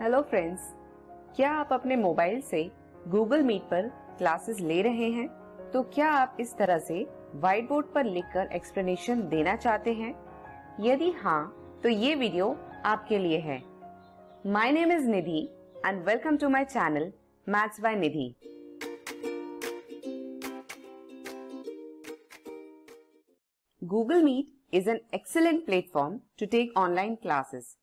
hello friends क्या आप अपने मोबाइल से गूगल मीट पर क्लासेस ले रहे हैं तो क्या आप इस तरह से व्हाइट बोर्ड पर लिखकर एक्सप्लेनेशन देना चाहते हैं यदि हाँ तो ये वीडियो आपके लिए है my name is Nidhi and welcome to my channel maths by Nidhi Google Meet is an excellent platform to take online classes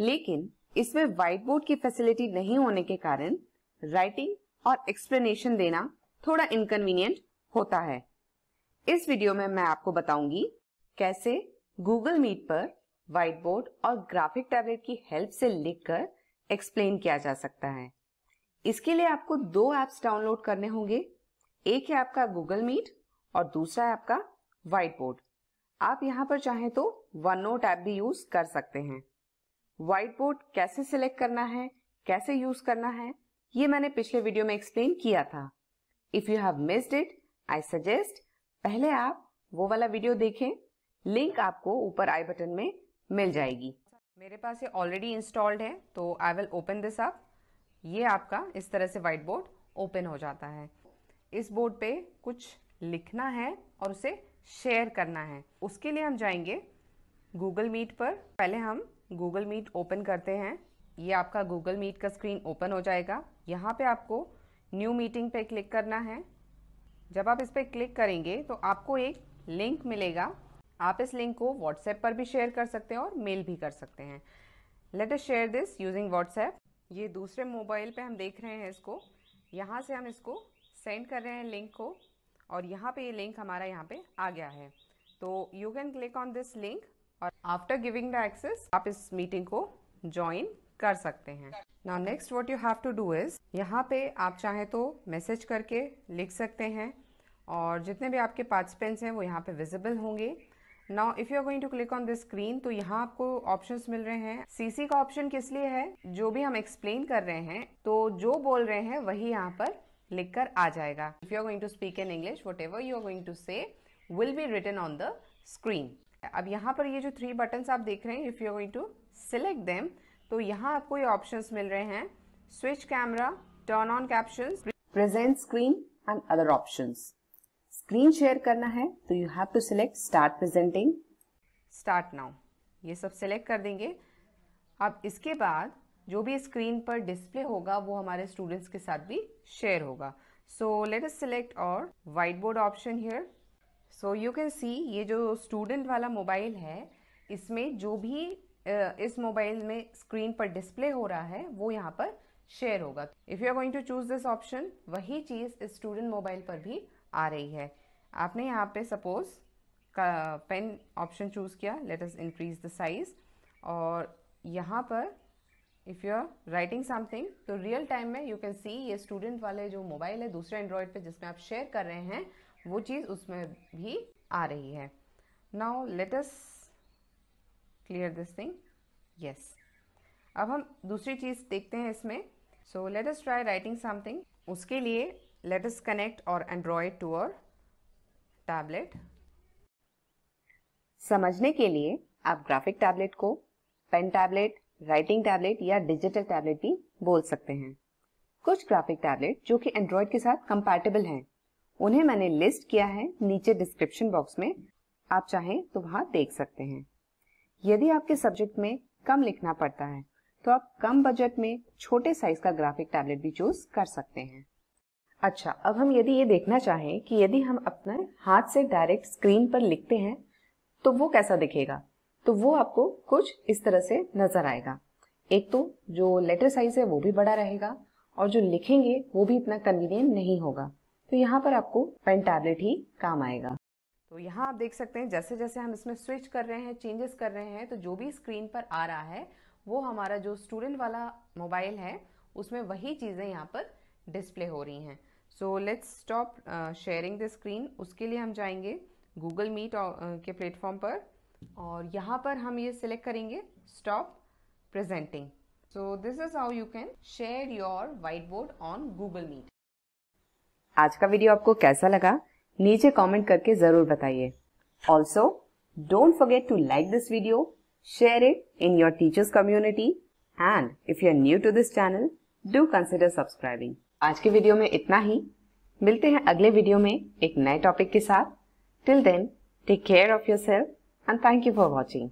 लेकिन इसमें व्हाइट बोर्ड की फैसिलिटी नहीं होने के कारण राइटिंग और एक्सप्लेनेशन देना थोड़ा इनकन्वीनियंट होता है इस वीडियो में मैं आपको बताऊंगी कैसे गूगल मीट पर व्हाइट बोर्ड और ग्राफिक टैबलेट की हेल्प से लिखकर एक्सप्लेन किया जा सकता है इसके लिए आपको दो एप्स डाउनलोड करने होंगे एक है आपका गूगल मीट और दूसरा है आपका व्हाइट बोर्ड आप यहाँ पर चाहें तो वन नोट ऐप भी यूज कर सकते हैं व्हाइट बोर्ड कैसे सिलेक्ट करना है कैसे यूज करना है ये मैंने पिछले वीडियो में एक्सप्लेन किया था if you have missed it I suggest पहले आप वो वाला वीडियो देखें लिंक आपको ऊपर आई बटन में मिल जाएगी मेरे पास ये ऑलरेडी इंस्टॉल्ड है तो I will open this up ये आपका इस तरह से व्हाइट बोर्ड ओपन हो जाता है इस बोर्ड पे कुछ लिखना है और उसे शेयर करना है उसके लिए हम जाएंगे गूगल मीट पर पहले हम गूगल मीट ओपन करते हैं ये आपका गूगल मीट का स्क्रीन ओपन हो जाएगा यहाँ पे आपको न्यू मीटिंग पे क्लिक करना है जब आप इस पर क्लिक करेंगे तो आपको एक लिंक मिलेगा आप इस लिंक को व्हाट्सएप पर भी शेयर कर सकते हैं और मेल भी कर सकते हैं let's share this using WhatsApp ये दूसरे मोबाइल पे हम देख रहे हैं इसको यहाँ से हम इसको सेंड कर रहे हैं लिंक को और यहाँ पे ये लिंक हमारा यहाँ पे आ गया है तो you can click on this link और आफ्टर गिविंग द एक्सेस आप इस मीटिंग को ज्वाइन कर सकते हैं ना next what you have to do is यहाँ पे आप चाहे तो मैसेज करके लिख सकते हैं और जितने भी आपके पार्टिसिपेंट्स हैं वो यहाँ पे विजिबल होंगे now if you are going to click on this screen तो यहाँ आपको ऑप्शंस मिल रहे हैं सीसी का ऑप्शन किस लिए है जो भी हम एक्सप्लेन कर रहे हैं तो जो बोल रहे हैं वही यहाँ पर लिख कर आ जाएगा if you are going to speak in English what you are going to say will be written on the screen अब यहाँ पर ये जो थ्री बटन आप देख रहे हैं if you going to select them तो यहाँ आपको ये ऑप्शन मिल रहे हैं switch camera turn on caption present screen and other option screen share करना है तो you have to select start presenting start now ये सब सिलेक्ट कर देंगे अब इसके बाद जो भी स्क्रीन पर डिस्प्ले होगा वो हमारे स्टूडेंट्स के साथ भी शेयर होगा so let us select our white board option here so you can see ये जो स्टूडेंट वाला मोबाइल है इसमें जो भी इस मोबाइल में स्क्रीन पर डिस्प्ले हो रहा है वो यहाँ पर शेयर होगा if you are going to choose this option वही चीज़ इस स्टूडेंट मोबाइल पर भी आ रही है आपने यहाँ पे सपोज पेन ऑप्शन चूज़ किया let us increase the size और यहाँ पर if you are writing something तो रियल टाइम में यू कैन सी ये स्टूडेंट वाले जो मोबाइल है दूसरे एंड्रॉयड पे जिसमें आप शेयर कर रहे हैं वो चीज़ उसमें भी आ रही है now let's clear this thing yes अब हम दूसरी चीज़ देखते हैं इसमें so let us try writing something उसके लिए let us connect our Android to our tablet समझने के लिए आप ग्राफिक टैबलेट को पेन टैबलेट राइटिंग टैबलेट या डिजिटल टैबलेट भी बोल सकते हैं कुछ ग्राफिक टैबलेट जो कि एंड्रॉयड के साथ कंपैटिबल हैं उन्हें मैंने लिस्ट किया है नीचे डिस्क्रिप्शन बॉक्स में आप चाहें तो वहां देख सकते हैं यदि आपके सब्जेक्ट में कम लिखना पड़ता है तो आप कम बजट में छोटे साइज का ग्राफिक टैबलेट भी चूज कर सकते हैं अच्छा अब हम यदि ये देखना चाहें कि यदि हम अपना हाथ से डायरेक्ट स्क्रीन पर लिखते हैं तो वो कैसा दिखेगा तो वो आपको कुछ इस तरह से नजर आएगा एक तो जो लेटर साइज है वो भी बड़ा रहेगा और जो लिखेंगे वो भी इतना कन्वीनियंट नहीं होगा तो यहाँ पर आपको पेन टैबलेट ही काम आएगा तो यहाँ आप देख सकते हैं जैसे जैसे हम इसमें स्विच कर रहे हैं चेंजेस कर रहे हैं तो जो भी स्क्रीन पर आ रहा है वो हमारा जो स्टूडेंट वाला मोबाइल है उसमें वही चीज़ें यहाँ पर डिस्प्ले हो रही हैं so let's stop sharing the screen उसके लिए हम जाएंगे गूगल मीट uh, के प्लेटफॉर्म पर और यहाँ पर हम ये सिलेक्ट करेंगे stop presenting so this is how you can share your white board on Google Meet आज का वीडियो आपको कैसा लगा नीचे कमेंट करके ज़रूर बताइए also don't forget to like this video share it in your teachers community and if you are new to this channel do consider subscribing आज के वीडियो में इतना ही मिलते हैं अगले वीडियो में एक नए टॉपिक के साथ till then take care of yourself and thank you for watching